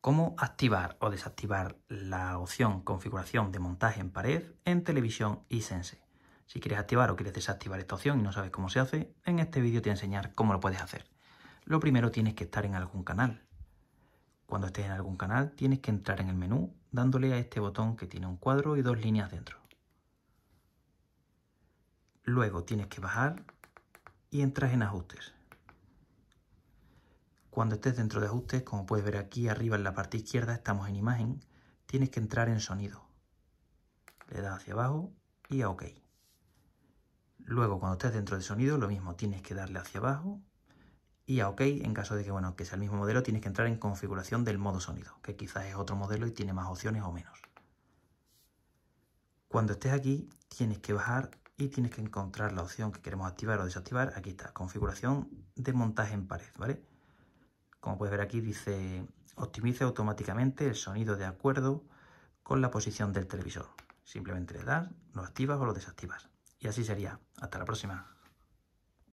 Cómo activar o desactivar la opción configuración de montaje en pared en televisión y Sense. Si quieres activar o quieres desactivar esta opción y no sabes cómo se hace, en este vídeo te voy a enseñar cómo lo puedes hacer. Lo primero tienes que estar en algún canal. Cuando estés en algún canal tienes que entrar en el menú dándole a este botón que tiene un cuadro y dos líneas dentro. Luego tienes que bajar y entras en ajustes. Cuando estés dentro de ajustes, como puedes ver aquí arriba en la parte izquierda, estamos en imagen, tienes que entrar en sonido. Le das hacia abajo y a OK. Luego, cuando estés dentro de sonido, lo mismo, tienes que darle hacia abajo y a OK. En caso de que, bueno, que sea el mismo modelo, tienes que entrar en configuración del modo sonido, que quizás es otro modelo y tiene más opciones o menos. Cuando estés aquí, tienes que bajar y tienes que encontrar la opción que queremos activar o desactivar. Aquí está, configuración de montaje en pared, ¿vale? Como puedes ver aquí dice, optimice automáticamente el sonido de acuerdo con la posición del televisor. Simplemente le das, lo activas o lo desactivas. Y así sería. Hasta la próxima.